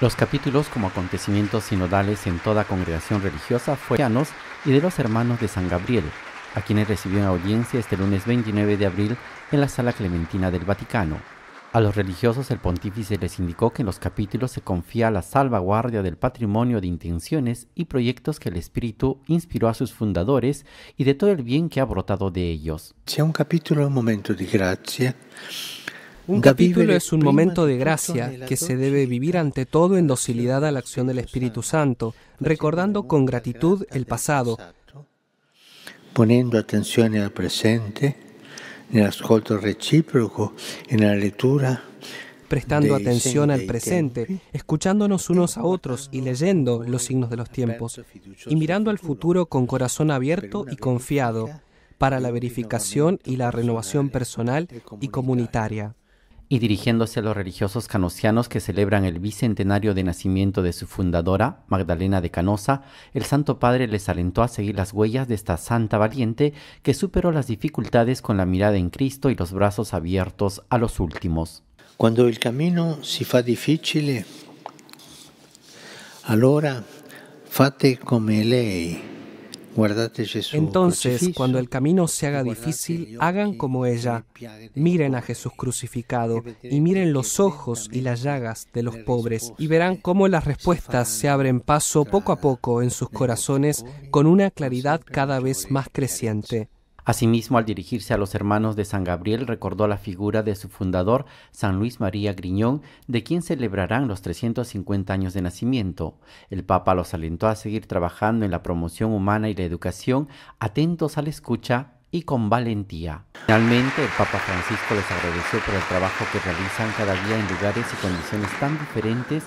Los capítulos como acontecimientos sinodales en toda congregación religiosa fueron y de los hermanos de San Gabriel, a quienes recibió una audiencia este lunes 29 de abril en la Sala Clementina del Vaticano. A los religiosos el pontífice les indicó que en los capítulos se confía la salvaguardia del patrimonio de intenciones y proyectos que el Espíritu inspiró a sus fundadores y de todo el bien que ha brotado de ellos. Si un capítulo, un momento de gracia un capítulo es un momento de gracia que se debe vivir ante todo en docilidad a la acción del Espíritu Santo, recordando con gratitud el pasado. Poniendo atención al presente, en ascolto recíproco, en la lectura prestando atención al presente, escuchándonos unos a otros y leyendo los signos de los tiempos, y mirando al futuro con corazón abierto y confiado para la verificación y la renovación personal y comunitaria y dirigiéndose a los religiosos canosianos que celebran el bicentenario de nacimiento de su fundadora, Magdalena de Canosa, el Santo Padre les alentó a seguir las huellas de esta santa valiente que superó las dificultades con la mirada en Cristo y los brazos abiertos a los últimos. Cuando el camino si fa difficile, allora fate come lei. Entonces, cuando el camino se haga difícil, hagan como ella. Miren a Jesús crucificado y miren los ojos y las llagas de los pobres y verán cómo las respuestas se abren paso poco a poco en sus corazones con una claridad cada vez más creciente. Asimismo, al dirigirse a los hermanos de San Gabriel, recordó la figura de su fundador, San Luis María Griñón, de quien celebrarán los 350 años de nacimiento. El Papa los alentó a seguir trabajando en la promoción humana y la educación, atentos a la escucha y con valentía. Finalmente, el Papa Francisco les agradeció por el trabajo que realizan cada día en lugares y condiciones tan diferentes